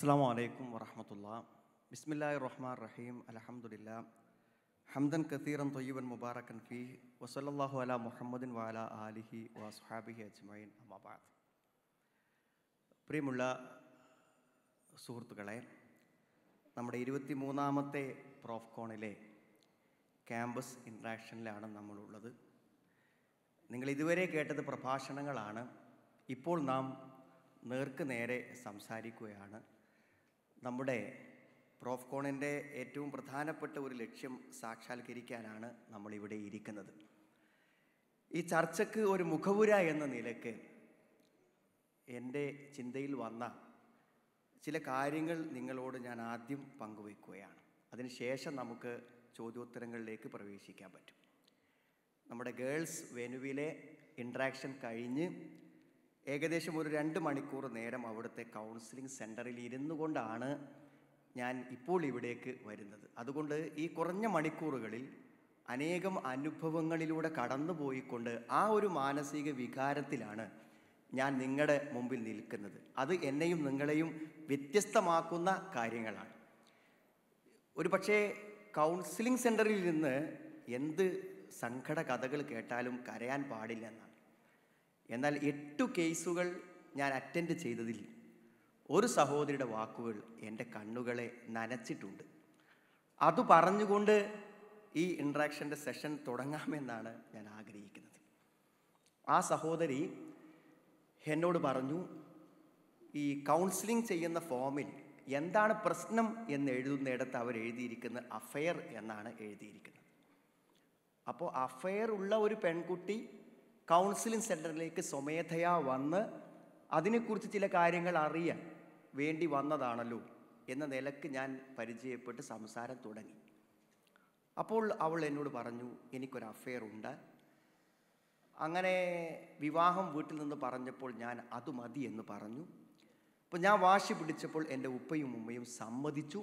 അസ്സാം വലൈക്കും വറഹമത്തുള്ള ബിസ്മില്ലാഹി റഹ്മാൻ റഹീം അലഹമുല്ല ഹംദൻ കത്തീറൻ തൊയ്യബൻ മുബാറക്കൻ ഫി വസല്ലാഹു അല മുഹമ്മദിൻ വാല ആലിഹി വസുഹാബിഹി അജ്മൈൻ അമാബാദ് പ്രിയമുള്ള സുഹൃത്തുക്കളെ നമ്മുടെ ഇരുപത്തി മൂന്നാമത്തെ പ്രോഫ്കോണിലെ ക്യാമ്പസ് ഇൻട്രാക്ഷനിലാണ് നമ്മളുള്ളത് നിങ്ങൾ ഇതുവരെ കേട്ടത് പ്രഭാഷണങ്ങളാണ് ഇപ്പോൾ നാം നേർക്ക് നേരെ സംസാരിക്കുകയാണ് നമ്മുടെ പ്രോഫ് ഏറ്റവും പ്രധാനപ്പെട്ട ഒരു ലക്ഷ്യം സാക്ഷാത്കരിക്കാനാണ് നമ്മളിവിടെ ഇരിക്കുന്നത് ഈ ചർച്ചയ്ക്ക് ഒരു മുഖപുര എന്ന നിലയ്ക്ക് എൻ്റെ ചിന്തയിൽ വന്ന ചില കാര്യങ്ങൾ നിങ്ങളോട് ഞാൻ ആദ്യം പങ്കുവയ്ക്കുകയാണ് അതിനുശേഷം നമുക്ക് ചോദ്യോത്തരങ്ങളിലേക്ക് പ്രവേശിക്കാൻ പറ്റും നമ്മുടെ ഗേൾസ് വെനുവിലെ ഇൻട്രാക്ഷൻ കഴിഞ്ഞ് ഏകദേശം ഒരു രണ്ട് മണിക്കൂർ നേരം അവിടുത്തെ കൗൺസിലിംഗ് സെൻറ്ററിൽ ഇരുന്നു കൊണ്ടാണ് ഞാൻ ഇപ്പോൾ ഇവിടേക്ക് വരുന്നത് അതുകൊണ്ട് ഈ കുറഞ്ഞ മണിക്കൂറുകളിൽ അനേകം അനുഭവങ്ങളിലൂടെ കടന്നുപോയിക്കൊണ്ട് ആ ഒരു മാനസിക വികാരത്തിലാണ് ഞാൻ നിങ്ങളുടെ മുമ്പിൽ നിൽക്കുന്നത് അത് എന്നെയും നിങ്ങളെയും വ്യത്യസ്തമാക്കുന്ന കാര്യങ്ങളാണ് ഒരു പക്ഷേ കൗൺസിലിംഗ് സെൻറ്ററിൽ നിന്ന് എന്ത് സങ്കട കഥകൾ കേട്ടാലും കരയാൻ പാടില്ല എന്നാണ് എന്നാൽ എട്ടു കേസുകൾ ഞാൻ അറ്റൻഡ് ചെയ്തതിൽ ഒരു സഹോദരിയുടെ വാക്കുകൾ എൻ്റെ കണ്ണുകളെ നനച്ചിട്ടുണ്ട് അത് പറഞ്ഞുകൊണ്ട് ഈ ഇൻട്രാക്ഷൻ്റെ സെഷൻ തുടങ്ങാമെന്നാണ് ഞാൻ ആഗ്രഹിക്കുന്നത് ആ സഹോദരി എന്നോട് പറഞ്ഞു ഈ കൗൺസിലിംഗ് ചെയ്യുന്ന ഫോമിൽ എന്താണ് പ്രശ്നം എന്ന് എഴുതുന്നിടത്ത് അവർ എഴുതിയിരിക്കുന്ന അഫെയർ എന്നാണ് എഴുതിയിരിക്കുന്നത് അപ്പോൾ അഫെയർ ഉള്ള ഒരു പെൺകുട്ടി കൗൺസിലിംഗ് സെൻറ്ററിലേക്ക് സ്വമേധയാ വന്ന് അതിനെക്കുറിച്ച് ചില കാര്യങ്ങൾ അറിയാൻ വേണ്ടി വന്നതാണല്ലോ എന്ന നിലക്ക് ഞാൻ പരിചയപ്പെട്ട് സംസാരം തുടങ്ങി അപ്പോൾ അവൾ എന്നോട് പറഞ്ഞു എനിക്കൊരു അഫെയർ ഉണ്ട് അങ്ങനെ വിവാഹം വീട്ടിൽ നിന്ന് പറഞ്ഞപ്പോൾ ഞാൻ അത് മതി എന്ന് പറഞ്ഞു അപ്പോൾ ഞാൻ വാശി പിടിച്ചപ്പോൾ എൻ്റെ ഉപ്പയും ഉമ്മയും സമ്മതിച്ചു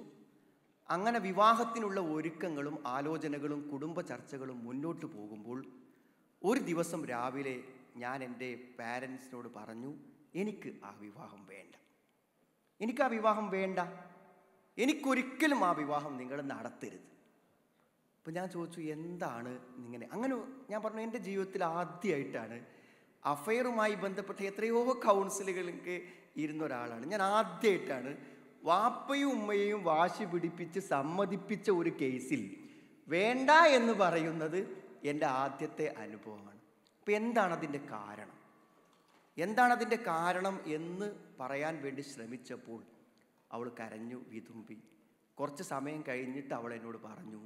അങ്ങനെ വിവാഹത്തിനുള്ള ഒരുക്കങ്ങളും ആലോചനകളും കുടുംബ ചർച്ചകളും മുന്നോട്ട് പോകുമ്പോൾ ഒരു ദിവസം രാവിലെ ഞാൻ എൻ്റെ പാരൻസിനോട് പറഞ്ഞു എനിക്ക് ആ വിവാഹം വേണ്ട എനിക്ക് ആ വിവാഹം വേണ്ട എനിക്കൊരിക്കലും ആ വിവാഹം നിങ്ങൾ നടത്തരുത് അപ്പം ഞാൻ ചോദിച്ചു എന്താണ് ഇങ്ങനെ അങ്ങനെ ഞാൻ പറഞ്ഞു എൻ്റെ ജീവിതത്തിൽ ആദ്യമായിട്ടാണ് അഫയറുമായി ബന്ധപ്പെട്ട എത്രയോ കൗൺസിലുകൾക്ക് ഇരുന്ന ഒരാളാണ് ഞാൻ ആദ്യമായിട്ടാണ് വാപ്പയും ഉമ്മയെയും വാശി പിടിപ്പിച്ച് സമ്മതിപ്പിച്ച ഒരു കേസിൽ വേണ്ട എന്ന് പറയുന്നത് എൻ്റെ ആദ്യത്തെ അനുഭവമാണ് അപ്പം എന്താണ് അതിൻ്റെ കാരണം എന്താണ് അതിൻ്റെ കാരണം എന്ന് പറയാൻ വേണ്ടി ശ്രമിച്ചപ്പോൾ അവൾ കരഞ്ഞു വിതുമ്പി കുറച്ച് സമയം കഴിഞ്ഞിട്ട് അവൾ എന്നോട് പറഞ്ഞു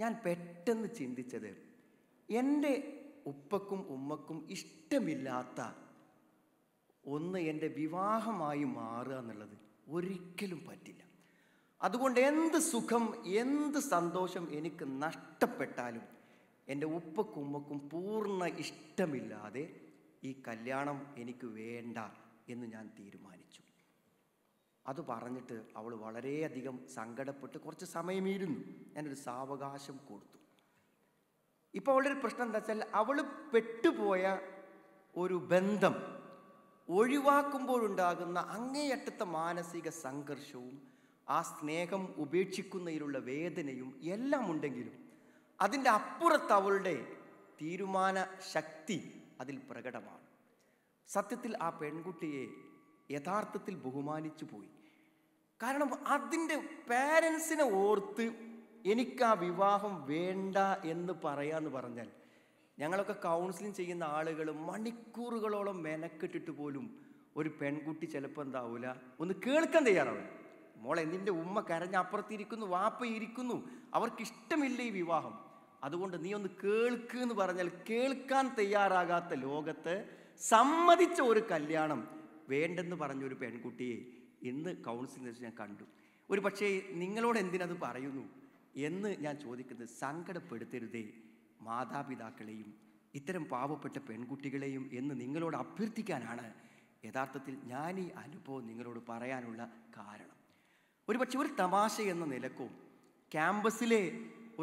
ഞാൻ പെട്ടെന്ന് ചിന്തിച്ചത് എൻ്റെ ഉപ്പക്കും ഉമ്മക്കും ഇഷ്ടമില്ലാത്ത ഒന്ന് എൻ്റെ വിവാഹമായി മാറുക എന്നുള്ളത് ഒരിക്കലും പറ്റില്ല അതുകൊണ്ട് എന്ത് സുഖം എന്ത് സന്തോഷം എനിക്ക് നഷ്ടപ്പെട്ടാലും എൻ്റെ ഉപ്പക്കും ഉമ്മക്കും പൂർണ്ണ ഇഷ്ടമില്ലാതെ ഈ കല്യാണം എനിക്ക് വേണ്ട എന്ന് ഞാൻ തീരുമാനിച്ചു അത് പറഞ്ഞിട്ട് അവൾ വളരെയധികം സങ്കടപ്പെട്ട് കുറച്ച് സമയമീരുന്നു ഞാനൊരു സാവകാശം കൊടുത്തു ഇപ്പോൾ അവളുടെ ഒരു പ്രശ്നം എന്താ വെച്ചാൽ അവൾ പെട്ടുപോയ ഒരു ബന്ധം ഒഴിവാക്കുമ്പോഴുണ്ടാകുന്ന അങ്ങേയറ്റത്ത മാനസിക സംഘർഷവും ആ സ്നേഹം ഉപേക്ഷിക്കുന്നതിലുള്ള വേദനയും എല്ലാം ഉണ്ടെങ്കിലും അതിൻ്റെ അപ്പുറത്ത് അവളുടെ തീരുമാന ശക്തി അതിൽ പ്രകടമാണ് സത്യത്തിൽ ആ പെൺകുട്ടിയെ യഥാർത്ഥത്തിൽ ബഹുമാനിച്ചു പോയി കാരണം അതിൻ്റെ പാരൻസിനെ ഓർത്ത് എനിക്ക് ആ വിവാഹം വേണ്ട എന്ന് പറയാന്ന് പറഞ്ഞാൽ ഞങ്ങളൊക്കെ കൗൺസിലിംഗ് ചെയ്യുന്ന ആളുകൾ മണിക്കൂറുകളോളം മെനക്കെട്ടിട്ട് പോലും ഒരു പെൺകുട്ടി ചിലപ്പോൾ എന്താവൂല ഒന്ന് കേൾക്കാൻ തയ്യാറാവില്ല മോളെ നിൻ്റെ ഉമ്മ കരഞ്ഞ അപ്പുറത്തിരിക്കുന്നു വാപ്പയിരിക്കുന്നു അവർക്കിഷ്ടമില്ല അവർക്ക് ഇഷ്ടമില്ല ഈ വിവാഹം അതുകൊണ്ട് നീ ഒന്ന് കേൾക്ക് എന്ന് പറഞ്ഞാൽ കേൾക്കാൻ തയ്യാറാകാത്ത ലോകത്ത് സമ്മതിച്ച ഒരു കല്യാണം വേണ്ടെന്ന് പറഞ്ഞൊരു പെൺകുട്ടിയെ ഇന്ന് കൗൺസിലിംഗ് വെച്ച് ഞാൻ കണ്ടു ഒരു പക്ഷേ നിങ്ങളോട് എന്തിനത് പറയുന്നു എന്ന് ഞാൻ ചോദിക്കുന്നത് സങ്കടപ്പെടുത്തരുതേ മാതാപിതാക്കളെയും ഇത്തരം പാവപ്പെട്ട പെൺകുട്ടികളെയും എന്ന് നിങ്ങളോട് അഭ്യർത്ഥിക്കാനാണ് യഥാർത്ഥത്തിൽ ഞാൻ ഈ അനുഭവം നിങ്ങളോട് പറയാനുള്ള കാരണം ഒരുപക്ഷെ ഒരു തമാശ എന്ന നിലക്കോ ക്യാമ്പസിലെ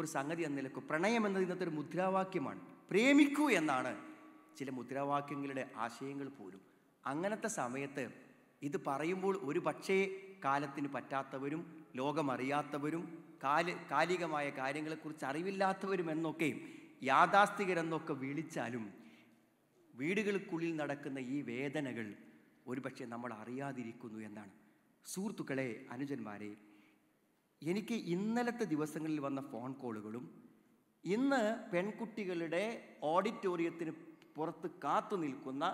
ഒരു സംഗതി എന്ന നിലക്ക് പ്രണയം എന്നത് ഇന്നത്തെ ഒരു മുദ്രാവാക്യമാണ് പ്രേമിക്കൂ എന്നാണ് ചില മുദ്രാവാക്യങ്ങളുടെ ആശയങ്ങൾ പോലും അങ്ങനത്തെ സമയത്ത് ഇത് പറയുമ്പോൾ ഒരു പക്ഷേ കാലത്തിന് പറ്റാത്തവരും ലോകമറിയാത്തവരും കാല് കാലികമായ കാര്യങ്ങളെക്കുറിച്ച് അറിവില്ലാത്തവരും എന്നൊക്കെ യാഥാസ്ഥികരെന്നൊക്കെ വിളിച്ചാലും വീടുകൾക്കുള്ളിൽ നടക്കുന്ന ഈ വേദനകൾ ഒരുപക്ഷെ നമ്മൾ അറിയാതിരിക്കുന്നു എന്നാണ് സുഹൃത്തുക്കളെ അനുജന്മാരെ എനിക്ക് ഇന്നലത്തെ ദിവസങ്ങളിൽ വന്ന ഫോൺ കോളുകളും ഇന്ന് പെൺകുട്ടികളുടെ ഓഡിറ്റോറിയത്തിന് പുറത്ത് കാത്തു നിൽക്കുന്ന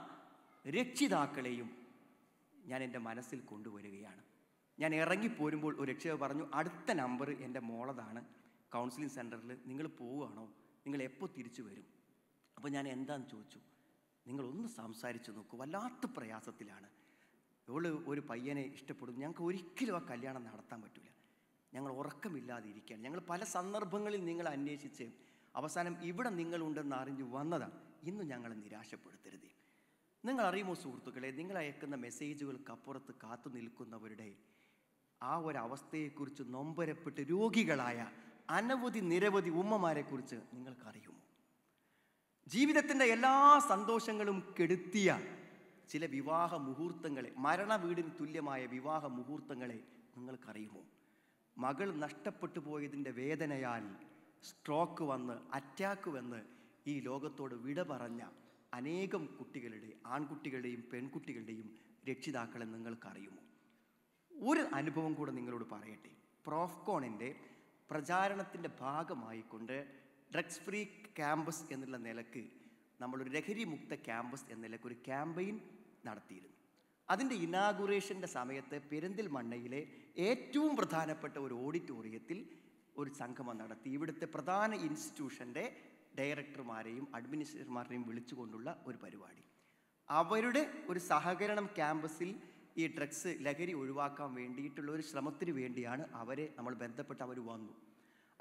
രക്ഷിതാക്കളെയും ഞാൻ എൻ്റെ മനസ്സിൽ കൊണ്ടുവരികയാണ് ഞാൻ ഇറങ്ങിപ്പോരുമ്പോൾ ഒരു രക്ഷിതാവ് പറഞ്ഞു അടുത്ത നമ്പർ എൻ്റെ മോളതാണ് കൗൺസിലിംഗ് സെൻറ്ററിൽ നിങ്ങൾ പോവുകയാണോ നിങ്ങൾ എപ്പോൾ തിരിച്ചു വരും അപ്പോൾ ഞാൻ എന്താണെന്ന് ചോദിച്ചു നിങ്ങളൊന്ന് സംസാരിച്ചു നോക്കൂ വല്ലാത്ത പ്രയാസത്തിലാണ് ഇവള് ഒരു പയ്യനെ ഇഷ്ടപ്പെടും ഞങ്ങൾക്ക് ഒരിക്കലും ആ കല്യാണം നടത്താൻ പറ്റില്ല ഞങ്ങൾ ഉറക്കമില്ലാതിരിക്കുകയാണ് ഞങ്ങൾ പല സന്ദർഭങ്ങളിൽ നിങ്ങൾ അന്വേഷിച്ച് അവസാനം ഇവിടെ നിങ്ങളുണ്ടെന്ന് അറിഞ്ഞു വന്നതാണ് ഇന്ന് ഞങ്ങളെ നിരാശപ്പെടുത്തരുത് നിങ്ങൾ അറിയുമോ സുഹൃത്തുക്കളെ നിങ്ങൾ അയക്കുന്ന മെസ്സേജുകൾക്കപ്പുറത്ത് കാത്തു നിൽക്കുന്നവരുടെ ആ ഒരു അവസ്ഥയെക്കുറിച്ച് നൊമ്പരപ്പെട്ട് രോഗികളായ അനവധി നിരവധി ഉമ്മമാരെക്കുറിച്ച് നിങ്ങൾക്കറിയുമോ ജീവിതത്തിൻ്റെ എല്ലാ സന്തോഷങ്ങളും കെടുത്തിയ ചില വിവാഹ മുഹൂർത്തങ്ങളെ മരണ വീടിന് തുല്യമായ വിവാഹ മുഹൂർത്തങ്ങളെ നിങ്ങൾക്കറിയുമോ മകൾ നഷ്ടപ്പെട്ടു പോയതിൻ്റെ വേദനയാൽ സ്ട്രോക്ക് വന്ന് അറ്റാക്ക് വന്ന് ഈ ലോകത്തോട് വിട പറഞ്ഞ അനേകം കുട്ടികളുടെ ആൺകുട്ടികളുടെയും പെൺകുട്ടികളുടെയും രക്ഷിതാക്കളെ നിങ്ങൾക്കറിയുമോ ഒരു അനുഭവം കൂടെ നിങ്ങളോട് പറയട്ടെ പ്രോഫ്കോണിൻ്റെ പ്രചാരണത്തിൻ്റെ ഭാഗമായിക്കൊണ്ട് ഡ്രഗ്സ് ഫ്രീ ക്യാമ്പസ് എന്നുള്ള നിലക്ക് നമ്മളൊരു ലഹരി മുക്ത ക്യാമ്പസ് എന്ന നിലക്ക് ഒരു ക്യാമ്പയിൻ നടത്തിയിരുന്നു അതിൻ്റെ ഇനാഗുറേഷൻ്റെ സമയത്ത് മണ്ണയിലെ ഏറ്റവും പ്രധാനപ്പെട്ട ഒരു ഓഡിറ്റോറിയത്തിൽ ഒരു സംഗമം നടത്തി ഇവിടുത്തെ പ്രധാന ഇൻസ്റ്റിറ്റ്യൂഷൻ്റെ ഡയറക്ടർമാരെയും അഡ്മിനിസ്ട്രേറ്റർമാരെയും വിളിച്ചുകൊണ്ടുള്ള ഒരു പരിപാടി അവരുടെ ഒരു സഹകരണം ക്യാമ്പസിൽ ഈ ഡ്രഗ്സ് ലഹരി ഒഴിവാക്കാൻ വേണ്ടിയിട്ടുള്ള ഒരു ശ്രമത്തിന് വേണ്ടിയാണ് അവരെ നമ്മൾ ബന്ധപ്പെട്ട് അവർ വന്നു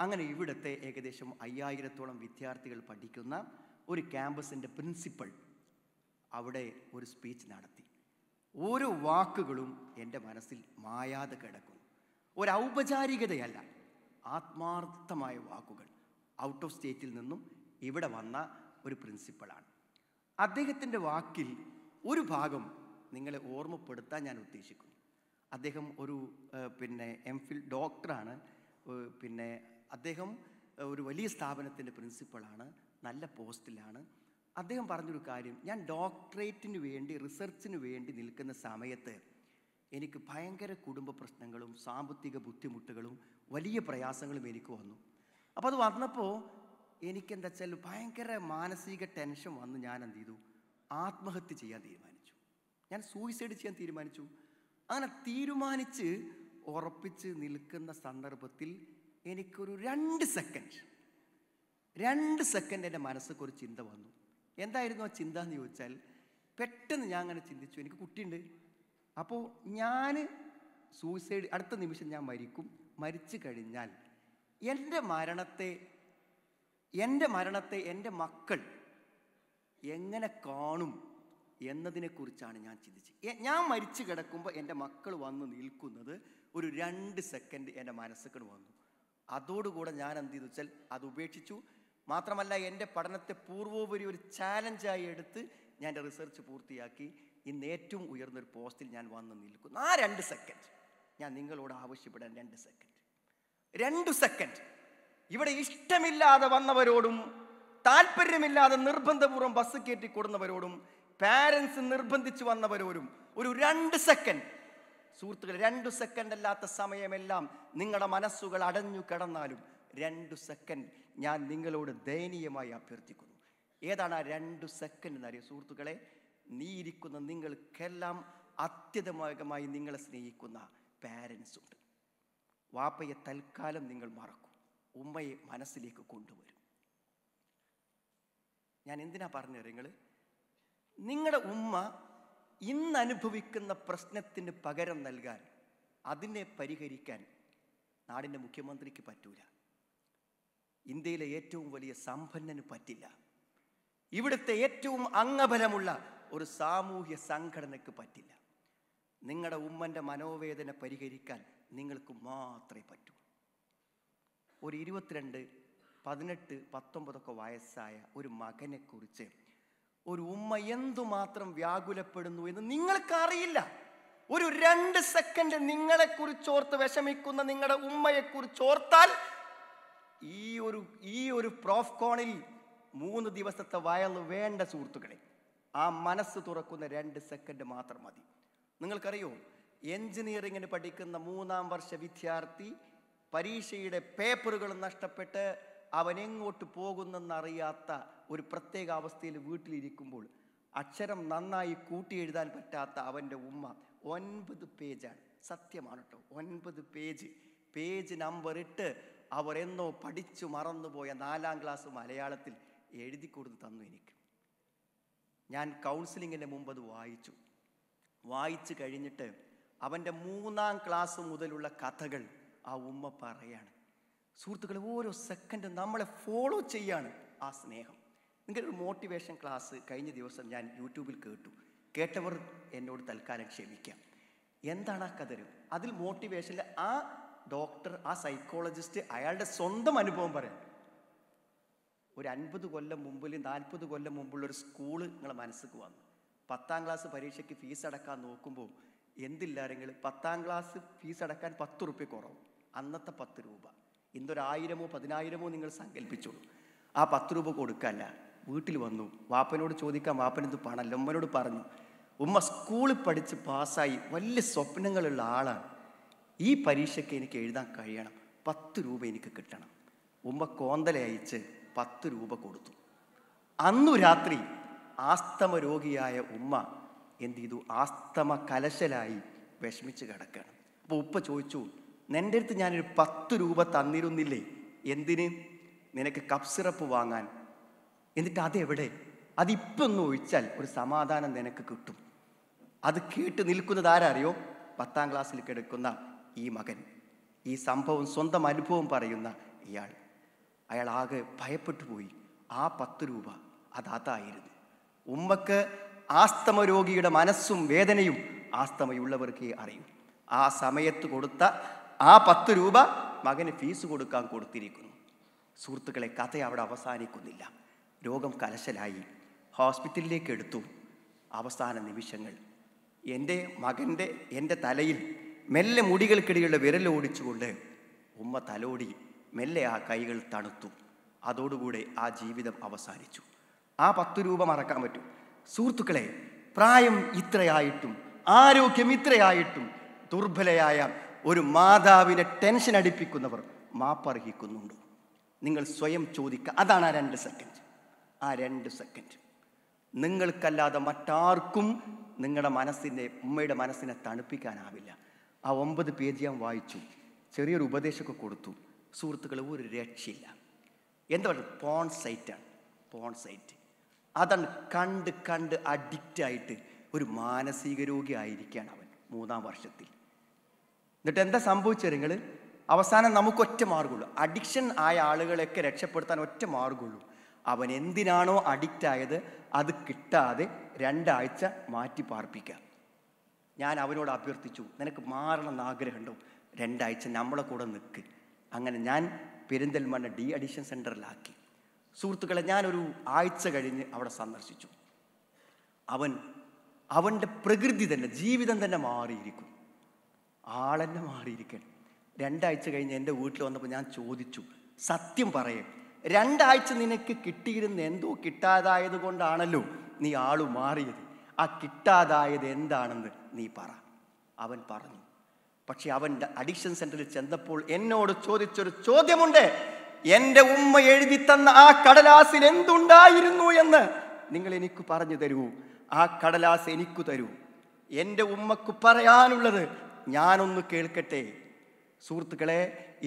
അങ്ങനെ ഇവിടുത്തെ ഏകദേശം അയ്യായിരത്തോളം വിദ്യാർത്ഥികൾ പഠിക്കുന്ന ഒരു ക്യാമ്പസിൻ്റെ പ്രിൻസിപ്പൾ അവിടെ ഒരു സ്പീച്ച് നടത്തി ഓരോ വാക്കുകളും എൻ്റെ മനസ്സിൽ മായാതെ കിടക്കുന്നു ഒരു ഔപചാരികതയല്ല ആത്മാർത്ഥമായ വാക്കുകൾ ഔട്ട് ഓഫ് സ്റ്റേറ്റിൽ നിന്നും ഇവിടെ വന്ന ഒരു പ്രിൻസിപ്പളാണ് അദ്ദേഹത്തിൻ്റെ വാക്കിൽ ഒരു ഭാഗം നിങ്ങളെ ഓർമ്മപ്പെടുത്താൻ ഞാൻ ഉദ്ദേശിക്കുന്നു അദ്ദേഹം ഒരു പിന്നെ എം ഫിൽ ഡോക്ടറാണ് പിന്നെ അദ്ദേഹം ഒരു വലിയ സ്ഥാപനത്തിൻ്റെ പ്രിൻസിപ്പളാണ് നല്ല പോസ്റ്റിലാണ് അദ്ദേഹം പറഞ്ഞൊരു കാര്യം ഞാൻ ഡോക്ടറേറ്റിന് വേണ്ടി റിസർച്ചിന് വേണ്ടി നിൽക്കുന്ന സമയത്ത് എനിക്ക് ഭയങ്കര കുടുംബ പ്രശ്നങ്ങളും സാമ്പത്തിക ബുദ്ധിമുട്ടുകളും വലിയ പ്രയാസങ്ങളും എനിക്ക് വന്നു അപ്പോൾ അത് വന്നപ്പോൾ എനിക്കെന്താ വെച്ചാൽ ഭയങ്കര മാനസിക ടെൻഷൻ വന്ന് ഞാൻ എന്ത് ചെയ്തു ആത്മഹത്യ ചെയ്യാൻ തീരുമാനിച്ചു ഞാൻ സൂയിസൈഡ് ചെയ്യാൻ തീരുമാനിച്ചു അങ്ങനെ തീരുമാനിച്ച് ഉറപ്പിച്ച് നിൽക്കുന്ന സന്ദർഭത്തിൽ എനിക്കൊരു രണ്ട് സെക്കൻഡ് രണ്ട് സെക്കൻഡ് എൻ്റെ മനസ്സിൽ കുറച്ച് ചിന്ത വന്നു എന്തായിരുന്നു ആ ചിന്ത എന്ന് ചോദിച്ചാൽ പെട്ടെന്ന് ഞാൻ അങ്ങനെ ചിന്തിച്ചു എനിക്ക് കുട്ടിയുണ്ട് അപ്പോൾ ഞാൻ സൂയിസൈഡ് അടുത്ത നിമിഷം ഞാൻ മരിക്കും മരിച്ചു കഴിഞ്ഞാൽ എൻ്റെ മരണത്തെ എൻ്റെ മരണത്തെ എൻ്റെ മക്കൾ എങ്ങനെ കാണും എന്നതിനെക്കുറിച്ചാണ് ഞാൻ ചിന്തിച്ചത് ഞാൻ മരിച്ചു കിടക്കുമ്പോൾ എൻ്റെ മക്കൾ വന്ന് നിൽക്കുന്നത് ഒരു രണ്ട് സെക്കൻഡ് എൻ്റെ മനസ്സുകൾ വന്നു അതോടുകൂടെ ഞാൻ എന്ത് ചെയ്തു വെച്ചാൽ അത് ഉപേക്ഷിച്ചു മാത്രമല്ല എൻ്റെ പഠനത്തെ പൂർവോപരി ഒരു ചാലഞ്ചായി എടുത്ത് ഞാൻ എൻ്റെ റിസർച്ച് പൂർത്തിയാക്കി ഇന്ന് ഏറ്റവും ഉയർന്നൊരു പോസ്റ്റിൽ ഞാൻ വന്ന് നിൽക്കുന്നു ആ രണ്ട് സെക്കൻഡ് ഞാൻ നിങ്ങളോട് ആവശ്യപ്പെടാൻ രണ്ട് സെക്കൻഡ് രണ്ട് സെക്കൻഡ് ഇവിടെ ഇഷ്ടമില്ലാതെ വന്നവരോടും താല്പര്യമില്ലാതെ നിർബന്ധപൂർവ്വം ബസ് കയറ്റി കൊടുന്നവരോടും പാരൻസ് നിർബന്ധിച്ച് വന്നവരോടും ഒരു രണ്ട് സെക്കൻഡ് സുഹൃത്തുക്കൾ രണ്ട് സെക്കൻഡ് അല്ലാത്ത സമയമെല്ലാം നിങ്ങളുടെ മനസ്സുകൾ അടഞ്ഞു കിടന്നാലും രണ്ട് സെക്കൻഡ് ഞാൻ നിങ്ങളോട് ദയനീയമായി അഭ്യർത്ഥിക്കുന്നു ഏതാണ് ആ രണ്ട് സെക്കൻഡ് എന്നറിയ സുഹൃത്തുക്കളെ നീ ഇരിക്കുന്ന നിങ്ങൾക്കെല്ലാം അത്യധികമായി നിങ്ങളെ സ്നേഹിക്കുന്ന പാരൻസ് ഉണ്ട് വാപ്പയെ തൽക്കാലം നിങ്ങൾ മറക്കും ഉമ്മയെ മനസ്സിലേക്ക് കൊണ്ടുവരും ഞാൻ എന്തിനാ പറഞ്ഞു നിങ്ങൾ നിങ്ങളുടെ ഉമ്മ ഇന്ന് അനുഭവിക്കുന്ന പ്രശ്നത്തിന് പകരം നൽകാൻ അതിനെ പരിഹരിക്കാൻ നാടിൻ്റെ മുഖ്യമന്ത്രിക്ക് പറ്റൂല ഇന്ത്യയിലെ ഏറ്റവും വലിയ സമ്പന്നന് പറ്റില്ല ഇവിടുത്തെ ഏറ്റവും അംഗബലമുള്ള ഒരു സാമൂഹ്യ സംഘടനയ്ക്ക് പറ്റില്ല നിങ്ങളുടെ ഉമ്മൻ്റെ മനോവേദന പരിഹരിക്കാൻ നിങ്ങൾക്ക് മാത്രമേ പറ്റൂ ഒരു ഇരുപത്തിരണ്ട് പതിനെട്ട് പത്തൊമ്പതൊക്കെ വയസ്സായ ഒരു മകനെക്കുറിച്ച് ഒരു ഉമ്മ എന്തുമാത്രം വ്യാകുലപ്പെടുന്നു എന്ന് നിങ്ങൾക്കറിയില്ല ഒരു രണ്ട് സെക്കൻഡ് ഓർത്ത് വിഷമിക്കുന്ന നിങ്ങളുടെ ഓർത്താൽ ഈ ഒരു ഈ ഒരു പ്രോഫ്കോണിൽ മൂന്ന് ദിവസത്തെ വയൽ വേണ്ട സുഹൃത്തുക്കളെ ആ മനസ്സ് തുറക്കുന്ന രണ്ട് സെക്കൻഡ് മാത്രം മതി നിങ്ങൾക്കറിയോ എൻജിനീയറിങ്ങിന് പഠിക്കുന്ന മൂന്നാം വർഷ വിദ്യാർത്ഥി പരീക്ഷയുടെ പേപ്പറുകൾ നഷ്ടപ്പെട്ട് എങ്ങോട്ട് പോകുന്നെന്നറിയാത്ത ഒരു പ്രത്യേക അവസ്ഥയിൽ വീട്ടിലിരിക്കുമ്പോൾ അക്ഷരം നന്നായി കൂട്ടി എഴുതാൻ പറ്റാത്ത അവൻ്റെ ഉമ്മ ഒൻപത് പേജാണ് സത്യമാണ് കേട്ടോ ഒൻപത് പേജ് പേജ് നമ്പർ ഇട്ട് അവരെന്നോ പഠിച്ചു മറന്നുപോയ നാലാം ക്ലാസ് മലയാളത്തിൽ എഴുതി കൊടുത്ത് തന്നു എനിക്ക് ഞാൻ കൗൺസിലിങ്ങിന് മുമ്പ് അത് വായിച്ചു വായിച്ചു കഴിഞ്ഞിട്ട് അവൻ്റെ മൂന്നാം ക്ലാസ് മുതലുള്ള കഥകൾ ആ ഉമ്മ പറയാണ് സുഹൃത്തുക്കളെ ഓരോ സെക്കൻഡ് നമ്മളെ ഫോളോ ചെയ്യാണ് ആ സ്നേഹം നിങ്ങളുടെ ഒരു മോട്ടിവേഷൻ ക്ലാസ് കഴിഞ്ഞ ദിവസം ഞാൻ യൂട്യൂബിൽ കേട്ടു കേട്ടവർ എന്നോട് തൽക്കാലം ക്ഷമിക്കാം എന്താണ് ആ കഥ അതിൽ മോട്ടിവേഷനിൽ ആ ഡോക്ടർ ആ സൈക്കോളജിസ്റ്റ് അയാളുടെ സ്വന്തം അനുഭവം പറയാം ഒരു അൻപത് കൊല്ലം മുമ്പിൽ നാൽപ്പത് കൊല്ലം മുമ്പുള്ള ഒരു സ്കൂൾ നിങ്ങളെ മനസ്സിൽ വന്നു പത്താം ക്ലാസ് പരീക്ഷയ്ക്ക് ഫീസ് അടക്കാൻ നോക്കുമ്പോൾ എന്തില്ലാരെങ്കിൽ പത്താം ക്ലാസ് ഫീസ് അടക്കാൻ പത്ത് റുപ്യ കുറവ് അന്നത്തെ പത്ത് രൂപ ഇന്നൊരായിരമോ പതിനായിരമോ നിങ്ങൾ സങ്കല്പിച്ചോളൂ ആ പത്ത് രൂപ കൊടുക്കല്ല വീട്ടിൽ വന്നു വാപ്പനോട് ചോദിക്കാൻ വാപ്പനെന്ത് പണല്ല ഉമ്മനോട് പറഞ്ഞു ഉമ്മ സ്കൂളിൽ പഠിച്ച് പാസ്സായി വലിയ സ്വപ്നങ്ങളുള്ള ആളാണ് ഈ പരീക്ഷയ്ക്ക് എനിക്ക് എഴുതാൻ കഴിയണം പത്ത് രൂപ എനിക്ക് കിട്ടണം ഉമ്മ കോന്തല അയച്ച് പത്ത് രൂപ കൊടുത്തു അന്നു രാത്രി ആസ്തമ രോഗിയായ ഉമ്മ എന്ത് ചെയ്തു ആസ്തമ കലശലായി വിഷമിച്ച് കിടക്കുകയാണ് അപ്പോൾ ഉപ്പ ചോദിച്ചു നിൻ്റെ അടുത്ത് ഞാനൊരു പത്ത് രൂപ തന്നിരുന്നില്ലേ എന്തിന് നിനക്ക് കപ്പ് സിറപ്പ് വാങ്ങാൻ എന്നിട്ട് അതെവിടെ അതിപ്പോൾ ഒന്ന് ഒഴിച്ചാൽ ഒരു സമാധാനം നിനക്ക് കിട്ടും അത് കേട്ട് നിൽക്കുന്നത് ആരറിയോ പത്താം ക്ലാസ്സിൽ കിടക്കുന്ന ഈ മകൻ ഈ സംഭവം സ്വന്തം അനുഭവം പറയുന്ന ഇയാൾ അയാൾ ആകെ ഭയപ്പെട്ടു പോയി ആ പത്ത് രൂപ അതാത്തായിരുന്നു ഉമ്മക്ക് ആസ്തമ രോഗിയുടെ മനസ്സും വേദനയും ആസ്തമയുള്ളവർക്കേ അറിയൂ ആ സമയത്ത് കൊടുത്ത ആ പത്ത് രൂപ മകന് ഫീസ് കൊടുക്കാൻ കൊടുത്തിരിക്കുന്നു സുഹൃത്തുക്കളെ കഥ അവിടെ അവസാനിക്കുന്നില്ല രോഗം കലശലായി ഹോസ്പിറ്റലിലേക്ക് എടുത്തു അവസാന നിമിഷങ്ങൾ എൻ്റെ മകൻ്റെ എൻ്റെ തലയിൽ മെല്ലെ മുടികൾക്കിടയിലുള്ള ഓടിച്ചുകൊണ്ട് ഉമ്മ തലോടി മെല്ലെ ആ കൈകൾ തണുത്തു അതോടുകൂടെ ആ ജീവിതം അവസാനിച്ചു ആ പത്തു രൂപ മറക്കാൻ പറ്റും സുഹൃത്തുക്കളെ പ്രായം ഇത്രയായിട്ടും ആരോഗ്യം ഇത്രയായിട്ടും ദുർബലയായ ഒരു മാതാവിനെ ടെൻഷൻ അടിപ്പിക്കുന്നവർ മാപ്പർഹിക്കുന്നുണ്ട് നിങ്ങൾ സ്വയം ചോദിക്കുക അതാണ് ആ രണ്ട് സെക്കൻഡ് ആ രണ്ട് സെക്കൻഡ് നിങ്ങൾക്കല്ലാതെ മറ്റാർക്കും നിങ്ങളുടെ മനസ്സിനെ ഉമ്മയുടെ മനസ്സിനെ തണുപ്പിക്കാനാവില്ല ആ ഒമ്പത് പേജ് ഞാൻ വായിച്ചു ചെറിയൊരു ഉപദേശമൊക്കെ കൊടുത്തു സുഹൃത്തുക്കളെ ഒരു രക്ഷയില്ല എന്താ പറയുക പോൺ സൈറ്റാണ് പോൺ സൈറ്റ് അതാണ് കണ്ട് കണ്ട് അഡിക്റ്റായിട്ട് ഒരു മാനസിക രോഗി ആയിരിക്കുകയാണ് അവൻ മൂന്നാം വർഷത്തിൽ എന്നിട്ട് എന്താ സംഭവിച്ചത് നിങ്ങൾ അവസാനം നമുക്കൊറ്റ മാർഗമുള്ളൂ അഡിക്ഷൻ ആയ ആളുകളെയൊക്കെ രക്ഷപ്പെടുത്താൻ ഒറ്റ മാർഗമുള്ളൂ അവൻ എന്തിനാണോ അഡിക്റ്റ് ആയത് അത് കിട്ടാതെ രണ്ടാഴ്ച മാറ്റി പാർപ്പിക്കുക ഞാൻ അവനോട് അഭ്യർത്ഥിച്ചു നിനക്ക് മാറണമെന്ന് ആഗ്രഹമുണ്ടോ രണ്ടാഴ്ച നമ്മളെ കൂടെ നിൽക്ക് അങ്ങനെ ഞാൻ പെരിന്തൽമണ്ണ ഡി അഡിഷൻ സെൻറ്ററിലാക്കി സുഹൃത്തുക്കളെ ഞാനൊരു ആഴ്ച കഴിഞ്ഞ് അവിടെ സന്ദർശിച്ചു അവൻ അവൻ്റെ പ്രകൃതി തന്നെ ജീവിതം തന്നെ മാറിയിരിക്കും ആളെന്നെ മാറിയിരിക്കണം രണ്ടാഴ്ച കഴിഞ്ഞ് എൻ്റെ വീട്ടിൽ വന്നപ്പോൾ ഞാൻ ചോദിച്ചു സത്യം പറയേ രണ്ടാഴ്ച നിനക്ക് കിട്ടിയിരുന്ന എന്തോ കിട്ടാതായത് കൊണ്ടാണല്ലോ നീ ആളു മാറിയത് ആ കിട്ടാതായത് എന്താണെന്ന് നീ പറ അവൻ പറഞ്ഞു പക്ഷെ അവൻ്റെ അഡിക്ഷൻ സെൻ്ററിൽ ചെന്നപ്പോൾ എന്നോട് ചോദിച്ചൊരു ചോദ്യമുണ്ട് എൻ്റെ ഉമ്മ എഴുതി തന്ന ആ കടലാസിൽ എന്തുണ്ടായിരുന്നു എന്ന് നിങ്ങൾ എനിക്ക് പറഞ്ഞു തരൂ ആ കടലാസ് എനിക്ക് തരൂ എൻ്റെ ഉമ്മക്ക് പറയാനുള്ളത് ഞാനൊന്ന് കേൾക്കട്ടെ സുഹൃത്തുക്കളെ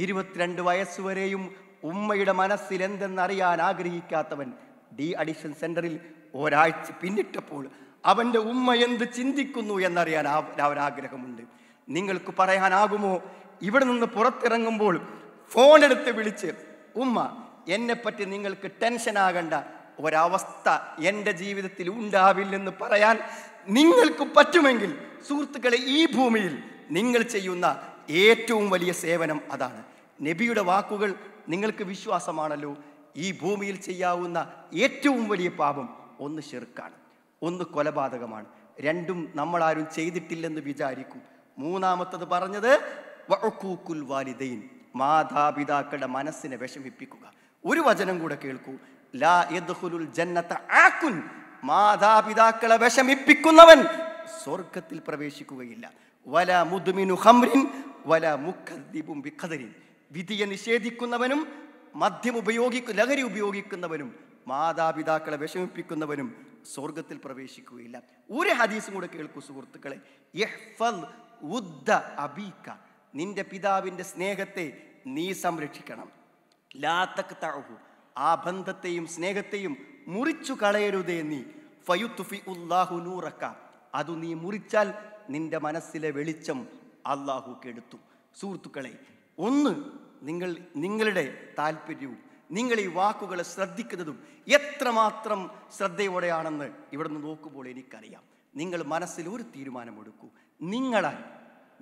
ഇരുപത്തിരണ്ട് വയസ്സുവരെയും ഉമ്മയുടെ മനസ്സിൽ എന്തെന്നറിയാൻ ആഗ്രഹിക്കാത്തവൻ ഡി അഡിഷൻ സെൻ്ററിൽ ഒരാഴ്ച പിന്നിട്ടപ്പോൾ അവൻ്റെ ഉമ്മ എന്ത് ചിന്തിക്കുന്നു എന്നറിയാൻ ആ ഒരാഗ്രഹമുണ്ട് നിങ്ങൾക്ക് പറയാനാകുമോ ഇവിടെ നിന്ന് പുറത്തിറങ്ങുമ്പോൾ ഫോൺ എടുത്ത് വിളിച്ച് ഉമ്മ എന്നെപ്പറ്റി നിങ്ങൾക്ക് ടെൻഷൻ ടെൻഷനാകണ്ട ഒരവസ്ഥ എൻ്റെ ജീവിതത്തിൽ ഉണ്ടാവില്ലെന്ന് പറയാൻ നിങ്ങൾക്ക് പറ്റുമെങ്കിൽ സുഹൃത്തുക്കളെ ഈ ഭൂമിയിൽ നിങ്ങൾ ചെയ്യുന്ന ഏറ്റവും വലിയ സേവനം അതാണ് നബിയുടെ വാക്കുകൾ നിങ്ങൾക്ക് വിശ്വാസമാണല്ലോ ഈ ഭൂമിയിൽ ചെയ്യാവുന്ന ഏറ്റവും വലിയ പാപം ഒന്ന് ഷിർക്കാണ് ഒന്ന് കൊലപാതകമാണ് രണ്ടും നമ്മളാരും ചെയ്തിട്ടില്ലെന്ന് വിചാരിക്കും മൂന്നാമത്തത് പറഞ്ഞത് വഴക്കൂക്കുൽ വാലിദൈൻ മാതാപിതാക്കളുടെ മനസ്സിനെ വിഷമിപ്പിക്കുക ഒരു വചനം കൂടെ കേൾക്കൂ ലാ യദ്ഹുലുൽ ആക്കുൻ മാതാപിതാക്കളെ വിഷമിപ്പിക്കുന്നവൻ സ്വർഗത്തിൽ പ്രവേശിക്കുകയില്ല വല മുദ്മിനു ഹംറിൻ വല മുഖദ്ദീപും വിഖദരിൻ വിധിയെ നിഷേധിക്കുന്നവനും മദ്യം ഉപയോഗിക്കും ലഹരി ഉപയോഗിക്കുന്നവനും മാതാപിതാക്കളെ വിഷമിപ്പിക്കുന്നവനും സ്വർഗത്തിൽ പ്രവേശിക്കുകയില്ല ഒരു ഹദീസും കൂടെ കേൾക്കൂ സുഹൃത്തുക്കളെ അബീക്ക നിന്റെ പിതാവിൻ്റെ സ്നേഹത്തെ നീ സംരക്ഷിക്കണം ലാത്തക് താഹു ആ ബന്ധത്തെയും സ്നേഹത്തെയും മുറിച്ചു കളയരുതേ നീ ഫയുത്തുഫി ഉല്ലാഹു നൂറക്ക അത് നീ മുറിച്ചാൽ നിന്റെ മനസ്സിലെ വെളിച്ചം അള്ളാഹു കെടുത്തു സുഹൃത്തുക്കളെ ഒന്ന് നിങ്ങൾ നിങ്ങളുടെ താല്പര്യവും നിങ്ങൾ ഈ വാക്കുകളെ ശ്രദ്ധിക്കുന്നതും എത്രമാത്രം ശ്രദ്ധയോടെയാണെന്ന് ഇവിടുന്ന് നോക്കുമ്പോൾ എനിക്കറിയാം നിങ്ങൾ മനസ്സിൽ ഒരു തീരുമാനമെടുക്കൂ നിങ്ങളാൽ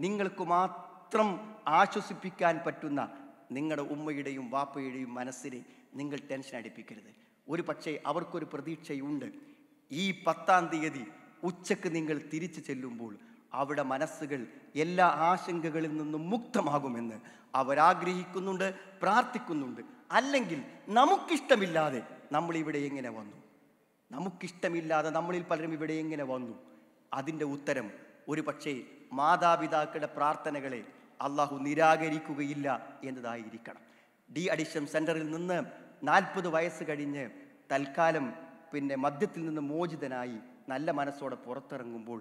നിങ്ങൾക്ക് മാത്രം ആശ്വസിപ്പിക്കാൻ പറ്റുന്ന നിങ്ങളുടെ ഉമ്മയുടെയും വാപ്പയുടെയും മനസ്സിനെ നിങ്ങൾ ടെൻഷൻ അടിപ്പിക്കരുത് ഒരു പക്ഷേ അവർക്കൊരു പ്രതീക്ഷയുണ്ട് ഈ പത്താം തീയതി ഉച്ചക്ക് നിങ്ങൾ തിരിച്ചു ചെല്ലുമ്പോൾ അവിടെ മനസ്സുകൾ എല്ലാ ആശങ്കകളിൽ നിന്നും മുക്തമാകുമെന്ന് അവരാഗ്രഹിക്കുന്നുണ്ട് പ്രാർത്ഥിക്കുന്നുണ്ട് അല്ലെങ്കിൽ നമുക്കിഷ്ടമില്ലാതെ ഇവിടെ എങ്ങനെ വന്നു നമുക്കിഷ്ടമില്ലാതെ നമ്മളിൽ പലരും ഇവിടെ എങ്ങനെ വന്നു അതിൻ്റെ ഉത്തരം ഒരു പക്ഷേ മാതാപിതാക്കളുടെ പ്രാർത്ഥനകളെ അള്ളാഹു നിരാകരിക്കുകയില്ല എന്നതായിരിക്കണം ഡി അഡിഷൻ സെൻറ്ററിൽ നിന്ന് നാൽപ്പത് വയസ്സ് കഴിഞ്ഞ് തൽക്കാലം പിന്നെ മദ്യത്തിൽ നിന്ന് മോചിതനായി നല്ല മനസ്സോടെ പുറത്തിറങ്ങുമ്പോൾ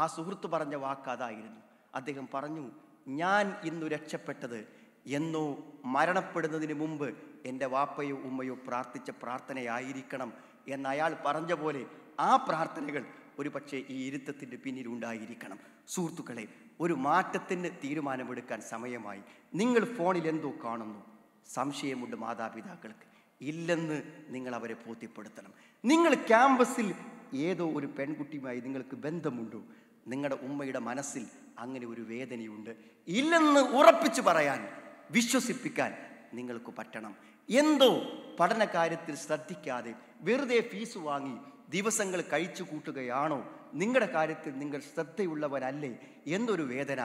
ആ സുഹൃത്ത് പറഞ്ഞ വാക്ക് അതായിരുന്നു അദ്ദേഹം പറഞ്ഞു ഞാൻ ഇന്നു രക്ഷപ്പെട്ടത് എന്നോ മരണപ്പെടുന്നതിന് മുമ്പ് എൻ്റെ വാപ്പയോ ഉമ്മയോ പ്രാർത്ഥിച്ച പ്രാർത്ഥനയായിരിക്കണം എന്ന് അയാൾ പറഞ്ഞ പോലെ ആ പ്രാർത്ഥനകൾ ഒരു പക്ഷേ ഈ ഇരുത്തത്തിൻ്റെ പിന്നിൽ ഉണ്ടായിരിക്കണം സുഹൃത്തുക്കളെ ഒരു മാറ്റത്തിന് തീരുമാനമെടുക്കാൻ സമയമായി നിങ്ങൾ ഫോണിൽ എന്തോ കാണുന്നു സംശയമുണ്ട് മാതാപിതാക്കൾക്ക് ഇല്ലെന്ന് നിങ്ങൾ അവരെ ബോധ്യപ്പെടുത്തണം നിങ്ങൾ ക്യാമ്പസിൽ ഏതോ ഒരു പെൺകുട്ടിയുമായി നിങ്ങൾക്ക് ബന്ധമുണ്ടോ നിങ്ങളുടെ ഉമ്മയുടെ മനസ്സിൽ അങ്ങനെ ഒരു വേദനയുണ്ട് ഇല്ലെന്ന് ഉറപ്പിച്ചു പറയാൻ വിശ്വസിപ്പിക്കാൻ നിങ്ങൾക്ക് പറ്റണം എന്തോ പഠന കാര്യത്തിൽ ശ്രദ്ധിക്കാതെ വെറുതെ ഫീസ് വാങ്ങി ദിവസങ്ങൾ കഴിച്ചു കൂട്ടുകയാണോ നിങ്ങളുടെ കാര്യത്തിൽ നിങ്ങൾ ശ്രദ്ധയുള്ളവരല്ലേ എന്നൊരു വേദന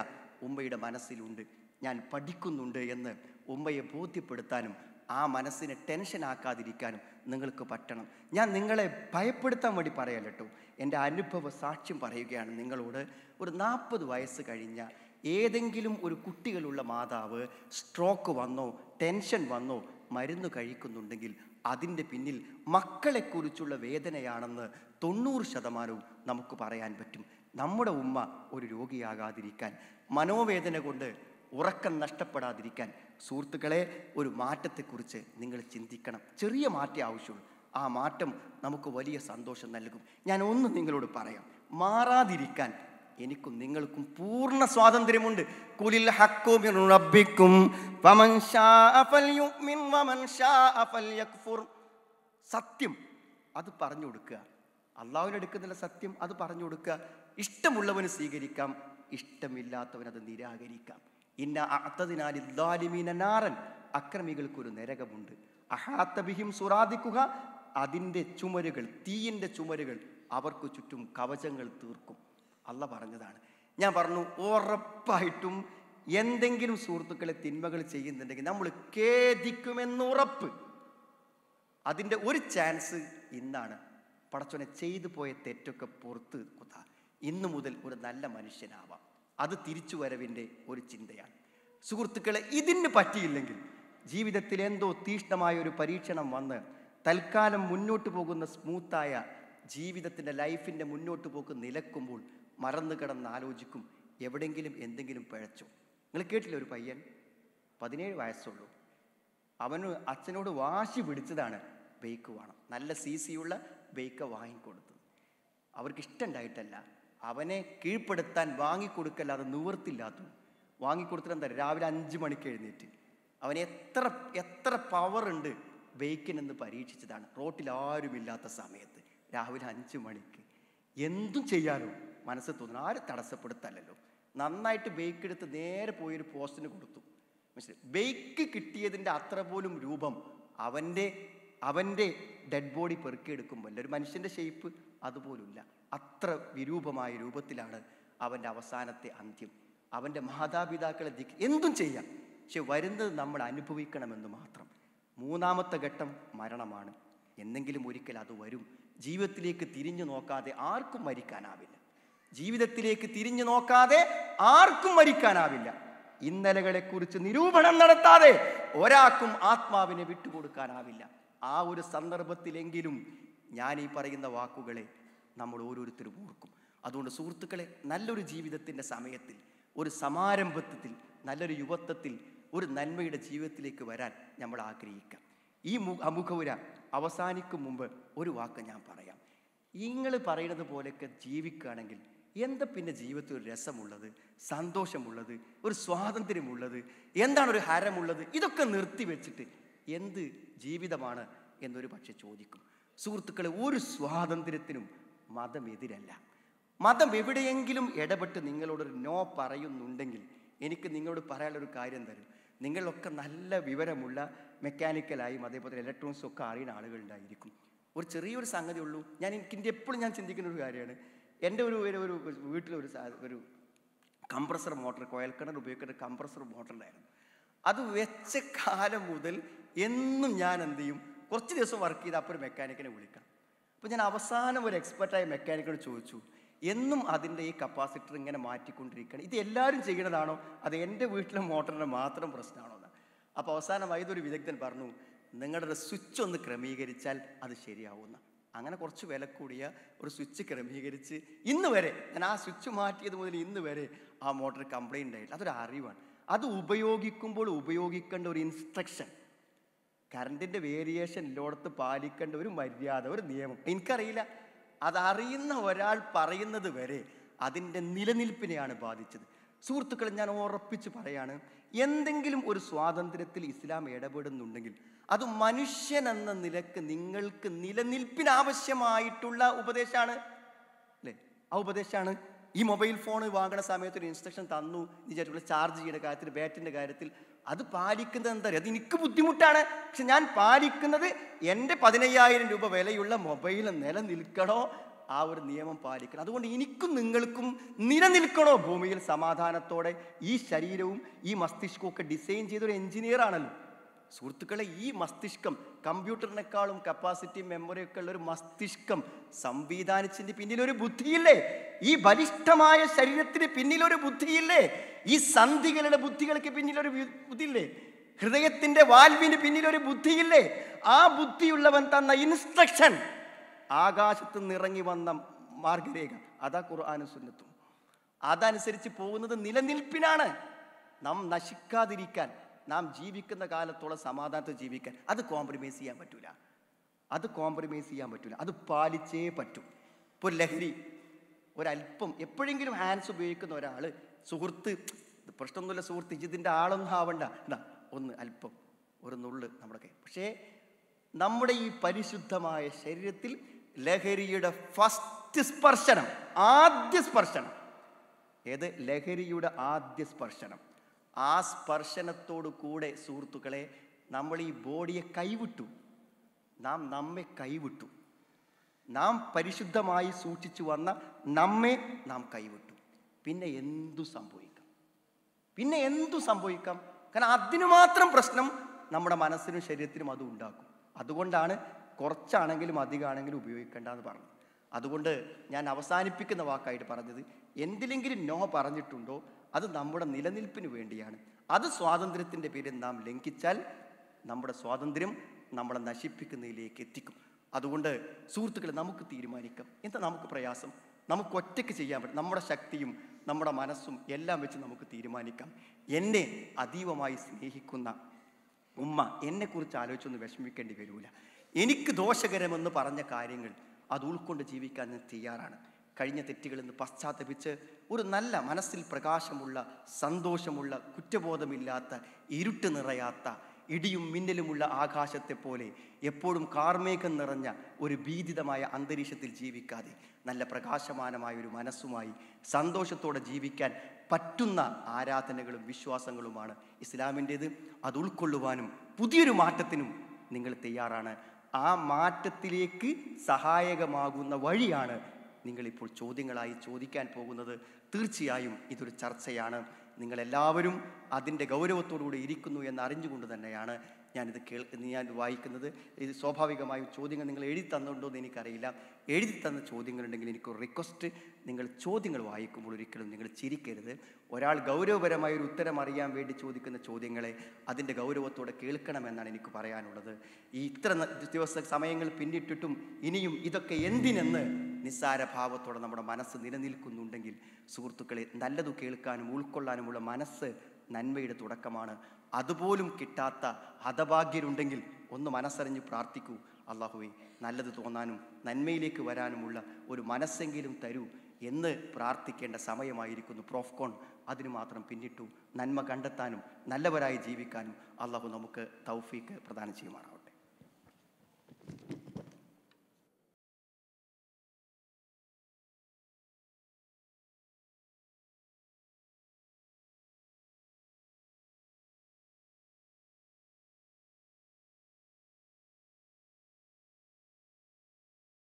ഉമ്മയുടെ മനസ്സിലുണ്ട് ഞാൻ പഠിക്കുന്നുണ്ട് എന്ന് ഉമ്മയെ ബോധ്യപ്പെടുത്താനും ആ മനസ്സിനെ ടെൻഷനാക്കാതിരിക്കാനും നിങ്ങൾക്ക് പറ്റണം ഞാൻ നിങ്ങളെ ഭയപ്പെടുത്താൻ വേണ്ടി പറയല്ലോ എൻ്റെ അനുഭവ സാക്ഷ്യം പറയുകയാണ് നിങ്ങളോട് ഒരു നാൽപ്പത് വയസ്സ് കഴിഞ്ഞ ഏതെങ്കിലും ഒരു കുട്ടികളുള്ള മാതാവ് സ്ട്രോക്ക് വന്നോ ടെൻഷൻ വന്നോ മരുന്ന് കഴിക്കുന്നുണ്ടെങ്കിൽ അതിൻ്റെ പിന്നിൽ മക്കളെക്കുറിച്ചുള്ള വേദനയാണെന്ന് തൊണ്ണൂറ് ശതമാനവും നമുക്ക് പറയാൻ പറ്റും നമ്മുടെ ഉമ്മ ഒരു രോഗിയാകാതിരിക്കാൻ മനോവേദന കൊണ്ട് ഉറക്കം നഷ്ടപ്പെടാതിരിക്കാൻ സുഹൃത്തുക്കളെ ഒരു മാറ്റത്തെക്കുറിച്ച് നിങ്ങൾ ചിന്തിക്കണം ചെറിയ മാറ്റം ആവശ്യമുള്ളൂ ആ മാറ്റം നമുക്ക് വലിയ സന്തോഷം നൽകും ഞാൻ ഒന്ന് നിങ്ങളോട് പറയാം മാറാതിരിക്കാൻ എനിക്കും നിങ്ങൾക്കും പൂർണ്ണ സ്വാതന്ത്ര്യമുണ്ട് കുലിൽ ഹക്കുമിൻ റബ്ബിക്കും സത്യം അത് പറഞ്ഞു കൊടുക്കുക എടുക്കുന്നില്ല സത്യം അത് പറഞ്ഞു കൊടുക്കുക ഇഷ്ടമുള്ളവന് സ്വീകരിക്കാം ഇഷ്ടമില്ലാത്തവൻ അത് നിരാകരിക്കാം ഇന്ന അത്തതിനാൽ നാരൻ അക്രമികൾക്കൊരു നരകമുണ്ട് അഹാത്തബിഹിം സുറാദിക്കുക അതിൻ്റെ ചുമരുകൾ തീയിൻ്റെ ചുമരുകൾ അവർക്ക് ചുറ്റും കവചങ്ങൾ തീർക്കും അള്ള പറഞ്ഞതാണ് ഞാൻ പറഞ്ഞു ഉറപ്പായിട്ടും എന്തെങ്കിലും സുഹൃത്തുക്കളെ തിന്മകൾ ചെയ്യുന്നുണ്ടെങ്കിൽ നമ്മൾ ഖേദിക്കുമെന്ന് ഉറപ്പ് അതിൻ്റെ ഒരു ചാൻസ് ഇന്നാണ് പടച്ചോനെ ചെയ്തു പോയ തെറ്റൊക്കെ പുറത്ത് കുത്ത ഇന്നു മുതൽ ഒരു നല്ല മനുഷ്യനാവാം അത് തിരിച്ചു വരവിൻ്റെ ഒരു ചിന്തയാണ് സുഹൃത്തുക്കളെ ഇതിന് പറ്റിയില്ലെങ്കിൽ ജീവിതത്തിൽ എന്തോ തീഷ്ണമായ ഒരു പരീക്ഷണം വന്ന് തൽക്കാലം മുന്നോട്ട് പോകുന്ന സ്മൂത്തായ ജീവിതത്തിൻ്റെ ലൈഫിൻ്റെ മുന്നോട്ട് പോക്ക് നിലക്കുമ്പോൾ മറന്നു കിടന്ന് ആലോചിക്കും എവിടെയെങ്കിലും എന്തെങ്കിലും പിഴച്ചു നിങ്ങൾ കേട്ടില്ല ഒരു പയ്യൻ പതിനേഴ് വയസ്സുള്ളൂ അവന് അച്ഛനോട് വാശി പിടിച്ചതാണ് ബൈക്ക് വേണം നല്ല സി സിയുള്ള ബേക്ക് വാങ്ങിക്കൊടുത്തത് ഇഷ്ടമുണ്ടായിട്ടല്ല അവനെ കീഴ്പ്പെടുത്താൻ വാങ്ങിക്കൊടുക്കല്ലാതെ നിവർത്തില്ലാത്തു വാങ്ങിക്കൊടുത്തിട്ട് എന്താ രാവിലെ അഞ്ച് മണിക്ക് എഴുന്നേറ്റ് അവന് എത്ര എത്ര പവർ ഉണ്ട് ബേക്കിനെന്ന് പരീക്ഷിച്ചതാണ് റോട്ടിൽ ആരുമില്ലാത്ത സമയത്ത് രാവിലെ അഞ്ച് മണിക്ക് എന്തും ചെയ്യാനോ മനസ്സ് തോന്നുന്നു ആരും തടസ്സപ്പെടുത്തല്ലോ നന്നായിട്ട് ബേക്ക് എടുത്ത് നേരെ പോയൊരു പോസ്റ്റിന് കൊടുത്തു മനസ്സിലായി ബേക്ക് കിട്ടിയതിൻ്റെ അത്ര പോലും രൂപം അവൻ്റെ അവൻ്റെ ഡെഡ് ബോഡി പെറുക്കിയെടുക്കുമ്പോൾ ഒരു മനുഷ്യൻ്റെ ഷേപ്പ് അതുപോലുമില്ല അത്ര വിരൂപമായ രൂപത്തിലാണ് അവൻ്റെ അവസാനത്തെ അന്ത്യം അവൻ്റെ മാതാപിതാക്കളെ ദിക്ക് എന്തും ചെയ്യാം പക്ഷെ വരുന്നത് നമ്മൾ അനുഭവിക്കണമെന്ന് മാത്രം മൂന്നാമത്തെ ഘട്ടം മരണമാണ് എന്നെങ്കിലും ഒരിക്കൽ അത് വരും ജീവിതത്തിലേക്ക് തിരിഞ്ഞു നോക്കാതെ ആർക്കും മരിക്കാനാവില്ല ജീവിതത്തിലേക്ക് തിരിഞ്ഞു നോക്കാതെ ആർക്കും മരിക്കാനാവില്ല ഇന്നലകളെക്കുറിച്ച് നിരൂപണം നടത്താതെ ഒരാൾക്കും ആത്മാവിനെ വിട്ടുകൊടുക്കാനാവില്ല ആ ഒരു സന്ദർഭത്തിലെങ്കിലും ഞാൻ ഈ പറയുന്ന വാക്കുകളെ നമ്മൾ ഓരോരുത്തരും ഓർക്കും അതുകൊണ്ട് സുഹൃത്തുക്കളെ നല്ലൊരു ജീവിതത്തിൻ്റെ സമയത്തിൽ ഒരു സമാരംഭത്തിൽ നല്ലൊരു യുവത്വത്തിൽ ഒരു നന്മയുടെ ജീവിതത്തിലേക്ക് വരാൻ നമ്മൾ ആഗ്രഹിക്കാം ഈ അമുഖവുര അവസാനിക്കും മുമ്പ് ഒരു വാക്ക് ഞാൻ പറയാം നിങ്ങൾ പറയുന്നത് പോലെയൊക്കെ ജീവിക്കുകയാണെങ്കിൽ എന്താ പിന്നെ ജീവിതത്തിൽ ഒരു രസമുള്ളത് സന്തോഷമുള്ളത് ഒരു സ്വാതന്ത്ര്യമുള്ളത് എന്താണ് ഒരു ഹരമുള്ളത് ഇതൊക്കെ നിർത്തി വെച്ചിട്ട് എന്ത് ജീവിതമാണ് എന്നൊരു പക്ഷെ ചോദിക്കും സുഹൃത്തുക്കളെ ഒരു സ്വാതന്ത്ര്യത്തിനും മതം എതിരല്ല മതം എവിടെയെങ്കിലും ഇടപെട്ട് നിങ്ങളോടൊരു നോ പറയുന്നുണ്ടെങ്കിൽ എനിക്ക് നിങ്ങളോട് പറയാനുള്ളൊരു കാര്യം തരും നിങ്ങളൊക്കെ നല്ല വിവരമുള്ള മെക്കാനിക്കലായും അതേപോലെ ഇലക്ട്രോണിക്സും ഒക്കെ അറിയുന്ന ആളുകളുണ്ടായിരിക്കും ഒരു ചെറിയൊരു സംഗതി ഉള്ളൂ ഞാൻ എനിക്കിൻ്റെ എപ്പോഴും ഞാൻ ചിന്തിക്കുന്ന ഒരു കാര്യമാണ് എൻ്റെ ഒരു ഒരു വീട്ടിലൊരു ഒരു കംപ്രസർ മോട്ടർ കോയൽക്കിണർ ഉപയോഗിക്കുന്ന കംപ്രസർ മോട്ടറുണ്ടായിരുന്നു അത് വെച്ച കാലം മുതൽ എന്നും ഞാൻ എന്ത് ചെയ്യും കുറച്ച് ദിവസം വർക്ക് ചെയ്ത് അപ്പോൾ ഒരു മെക്കാനിക്കിനെ വിളിക്കാം അപ്പോൾ ഞാൻ അവസാനം ഒരു എക്സ്പെർട്ടായ മെക്കാനിക്കിനോട് ചോദിച്ചു എന്നും അതിൻ്റെ ഈ കപ്പാസിറ്റർ ഇങ്ങനെ മാറ്റിക്കൊണ്ടിരിക്കണം ഇത് എല്ലാവരും ചെയ്യണതാണോ അത് എൻ്റെ വീട്ടിലെ മോട്ടറിൻ്റെ മാത്രം പ്രശ്നമാണോ എന്ന് അപ്പോൾ അവസാനമായതൊരു വിദഗ്ധൻ പറഞ്ഞു നിങ്ങളുടെ സ്വിച്ച് ഒന്ന് ക്രമീകരിച്ചാൽ അത് ശരിയാവുമെന്നാണ് അങ്ങനെ കുറച്ച് വില കൂടിയ ഒരു സ്വിച്ച് ക്രമീകരിച്ച് ഇന്ന് വരെ ഞാൻ ആ സ്വിച്ച് മാറ്റിയത് മുതൽ ഇന്ന് വരെ ആ മോട്ടർ കംപ്ലൈൻ്റ് ആയിട്ട് അതൊരു അറിവാണ് അത് ഉപയോഗിക്കുമ്പോൾ ഉപയോഗിക്കേണ്ട ഒരു ഇൻസ്ട്രക്ഷൻ കറണ്ടിൻ്റെ വേരിയേഷൻ എല്ലായിടത്ത് പാലിക്കേണ്ട ഒരു മര്യാദ ഒരു നിയമം എനിക്കറിയില്ല അതറിയുന്ന ഒരാൾ പറയുന്നത് വരെ അതിൻ്റെ നിലനിൽപ്പിനെയാണ് ബാധിച്ചത് സുഹൃത്തുക്കൾ ഞാൻ ഉറപ്പിച്ച് പറയാണ് എന്തെങ്കിലും ഒരു സ്വാതന്ത്ര്യത്തിൽ ഇസ്ലാം ഇടപെടുന്നുണ്ടെങ്കിൽ അത് മനുഷ്യൻ എന്ന നിലക്ക് നിങ്ങൾക്ക് നിലനിൽപ്പിനാവശ്യമായിട്ടുള്ള ഉപദേശമാണ് അല്ലേ ആ ഉപദേശമാണ് ഈ മൊബൈൽ ഫോൺ വാങ്ങണ സമയത്ത് ഒരു ഇൻസ്ട്രക്ഷൻ തന്നു വിചാരിച്ചുള്ള ചാർജ് ചെയ്യുന്ന കാര്യത്തിൽ ബാറ്റിൻ്റെ കാര്യത്തിൽ അത് പാലിക്കുന്നത് എന്താ അത് എനിക്ക് ബുദ്ധിമുട്ടാണ് പക്ഷെ ഞാൻ പാലിക്കുന്നത് എൻ്റെ പതിനയ്യായിരം രൂപ വിലയുള്ള മൊബൈൽ നിലനിൽക്കണോ ആ ഒരു നിയമം പാലിക്കണം അതുകൊണ്ട് എനിക്കും നിങ്ങൾക്കും നിലനിൽക്കണോ ഭൂമിയിൽ സമാധാനത്തോടെ ഈ ശരീരവും ഈ മസ്തിഷ്കവും ഒക്കെ ഡിസൈൻ ചെയ്തൊരു എഞ്ചിനീയർ ആണല്ലോ സുഹൃത്തുക്കളെ ഈ മസ്തിഷ്കം കമ്പ്യൂട്ടറിനേക്കാളും കപ്പാസിറ്റി മെമ്മറി ഒക്കെ ഉള്ള ഒരു മസ്തിഷ്കം സംവിധാനിച്ചതിൻ്റെ പിന്നിലൊരു ബുദ്ധിയില്ലേ ഈ ബലിഷ്ഠമായ ശരീരത്തിന് പിന്നിലൊരു ബുദ്ധിയില്ലേ ഈ സന്ധികളുടെ ബുദ്ധികൾക്ക് പിന്നിലൊരു ബുദ്ധിയില്ലേ ഹൃദയത്തിൻ്റെ വാൽവിന് പിന്നിലൊരു ബുദ്ധിയില്ലേ ആ ബുദ്ധിയുള്ളവൻ തന്ന ഇൻസ്ട്രക്ഷൻ ആകാശത്ത് നിറങ്ങി വന്ന മാർഗരേഖ അതാ ഖുർആാനും സുന്നത്തും അതനുസരിച്ച് പോകുന്നത് നിലനിൽപ്പിനാണ് നാം നശിക്കാതിരിക്കാൻ നാം ജീവിക്കുന്ന കാലത്തോളം സമാധാനത്തിൽ ജീവിക്കാൻ അത് കോംപ്രമൈസ് ചെയ്യാൻ പറ്റൂല അത് കോംപ്രമൈസ് ചെയ്യാൻ പറ്റൂല അത് പാലിച്ചേ പറ്റൂ ഇപ്പോൾ ലഹരി ഒരല്പം എപ്പോഴെങ്കിലും ഹാൻഡ്സ് ഉപയോഗിക്കുന്ന ഒരാൾ സുഹൃത്ത് പ്രശ്നമൊന്നുമില്ല സുഹൃത്ത് ഇജിതിൻ്റെ ആളൊന്നും ആവണ്ട എന്നാ ഒന്ന് അല്പം ഒരു നുള്ള് നമ്മുടെ കൈ പക്ഷേ നമ്മുടെ ഈ പരിശുദ്ധമായ ശരീരത്തിൽ ലഹരിയുടെ ഫസ്റ്റ് സ്പർശനം ആദ്യ സ്പർശനം ഏത് ലഹരിയുടെ ആദ്യ സ്പർശനം ആ സ്പർശനത്തോട് കൂടെ സുഹൃത്തുക്കളെ നമ്മൾ ഈ ബോഡിയെ കൈവിട്ടു നാം നമ്മെ കൈവിട്ടു നാം പരിശുദ്ധമായി സൂക്ഷിച്ചു വന്ന നമ്മെ നാം കൈവിട്ടു പിന്നെ എന്തു സംഭവിക്കാം പിന്നെ എന്തു സംഭവിക്കാം കാരണം അതിനു മാത്രം പ്രശ്നം നമ്മുടെ മനസ്സിനും ശരീരത്തിനും അത് ഉണ്ടാക്കും അതുകൊണ്ടാണ് കുറച്ചാണെങ്കിലും അധികമാണെങ്കിലും ഉപയോഗിക്കേണ്ട എന്ന് പറഞ്ഞു അതുകൊണ്ട് ഞാൻ അവസാനിപ്പിക്കുന്ന വാക്കായിട്ട് പറഞ്ഞത് എന്തിലെങ്കിലും നോ പറഞ്ഞിട്ടുണ്ടോ അത് നമ്മുടെ നിലനിൽപ്പിന് വേണ്ടിയാണ് അത് സ്വാതന്ത്ര്യത്തിൻ്റെ പേരിൽ നാം ലംഘിച്ചാൽ നമ്മുടെ സ്വാതന്ത്ര്യം നമ്മളെ നശിപ്പിക്കുന്നതിലേക്ക് എത്തിക്കും അതുകൊണ്ട് സുഹൃത്തുക്കളെ നമുക്ക് തീരുമാനിക്കാം എന്താ നമുക്ക് പ്രയാസം നമുക്ക് ഒറ്റയ്ക്ക് ചെയ്യാൻ പറ്റും നമ്മുടെ ശക്തിയും നമ്മുടെ മനസ്സും എല്ലാം വെച്ച് നമുക്ക് തീരുമാനിക്കാം എന്നെ അതീവമായി സ്നേഹിക്കുന്ന ഉമ്മ എന്നെക്കുറിച്ച് ആലോചിച്ചൊന്നും വിഷമിക്കേണ്ടി വരില്ല എനിക്ക് ദോഷകരമെന്ന് പറഞ്ഞ കാര്യങ്ങൾ അത് ഉൾക്കൊണ്ട് ജീവിക്കാൻ ഞാൻ തയ്യാറാണ് കഴിഞ്ഞ തെറ്റുകളിൽ നിന്ന് പശ്ചാത്തപിച്ച് ഒരു നല്ല മനസ്സിൽ പ്രകാശമുള്ള സന്തോഷമുള്ള കുറ്റബോധമില്ലാത്ത ഇരുട്ട് നിറയാത്ത ഇടിയും മിന്നലുമുള്ള ആകാശത്തെ പോലെ എപ്പോഴും കാർമേഘം നിറഞ്ഞ ഒരു ഭീതിതമായ അന്തരീക്ഷത്തിൽ ജീവിക്കാതെ നല്ല പ്രകാശമാനമായ ഒരു മനസ്സുമായി സന്തോഷത്തോടെ ജീവിക്കാൻ പറ്റുന്ന ആരാധനകളും വിശ്വാസങ്ങളുമാണ് ഇസ്ലാമിൻ്റേത് അത് ഉൾക്കൊള്ളുവാനും പുതിയൊരു മാറ്റത്തിനും നിങ്ങൾ തയ്യാറാണ് ആ മാറ്റത്തിലേക്ക് സഹായകമാകുന്ന വഴിയാണ് നിങ്ങളിപ്പോൾ ചോദ്യങ്ങളായി ചോദിക്കാൻ പോകുന്നത് തീർച്ചയായും ഇതൊരു ചർച്ചയാണ് നിങ്ങളെല്ലാവരും അതിൻ്റെ ഗൗരവത്തോടുകൂടി ഇരിക്കുന്നു എന്ന് അറിഞ്ഞുകൊണ്ട് തന്നെയാണ് ഞാനിത് കേൾ ഞാൻ വായിക്കുന്നത് ഇത് സ്വാഭാവികമായും ചോദ്യങ്ങൾ നിങ്ങൾ എഴുതി തന്നുണ്ടോ എന്ന് എനിക്കറിയില്ല എഴുതി തന്ന ചോദ്യങ്ങളുണ്ടെങ്കിൽ എനിക്ക് റിക്വസ്റ്റ് നിങ്ങൾ ചോദ്യങ്ങൾ വായിക്കുമ്പോൾ ഒരിക്കലും നിങ്ങൾ ചിരിക്കരുത് ഒരാൾ ഗൗരവപരമായ ഒരു ഉത്തരം അറിയാൻ വേണ്ടി ചോദിക്കുന്ന ചോദ്യങ്ങളെ അതിൻ്റെ ഗൗരവത്തോടെ കേൾക്കണമെന്നാണ് എനിക്ക് പറയാനുള്ളത് ഈ ഇത്ര ദിവസ സമയങ്ങൾ പിന്നിട്ടിട്ടും ഇനിയും ഇതൊക്കെ എന്തിനെന്ന് നിസ്സാരഭാവത്തോടെ നമ്മുടെ മനസ്സ് നിലനിൽക്കുന്നുണ്ടെങ്കിൽ സുഹൃത്തുക്കളെ നല്ലത് കേൾക്കാനും ഉൾക്കൊള്ളാനുമുള്ള മനസ്സ് നന്മയുടെ തുടക്കമാണ് അതുപോലും കിട്ടാത്ത ഹതഭാഗ്യരുണ്ടെങ്കിൽ ഒന്ന് മനസ്സറിഞ്ഞ് പ്രാർത്ഥിക്കൂ അള്ളാഹുവെ നല്ലത് തോന്നാനും നന്മയിലേക്ക് വരാനുമുള്ള ഒരു മനസ്സെങ്കിലും തരൂ എന്ന് പ്രാർത്ഥിക്കേണ്ട സമയമായിരിക്കുന്നു പ്രോഫ്കോൺ അതിന് മാത്രം പിന്നിട്ടു നന്മ കണ്ടെത്താനും നല്ലവരായി ജീവിക്കാനും അള്ളാഹു നമുക്ക് തൗഫീക്ക് പ്രദാനം ചെയ്യുമാറാവും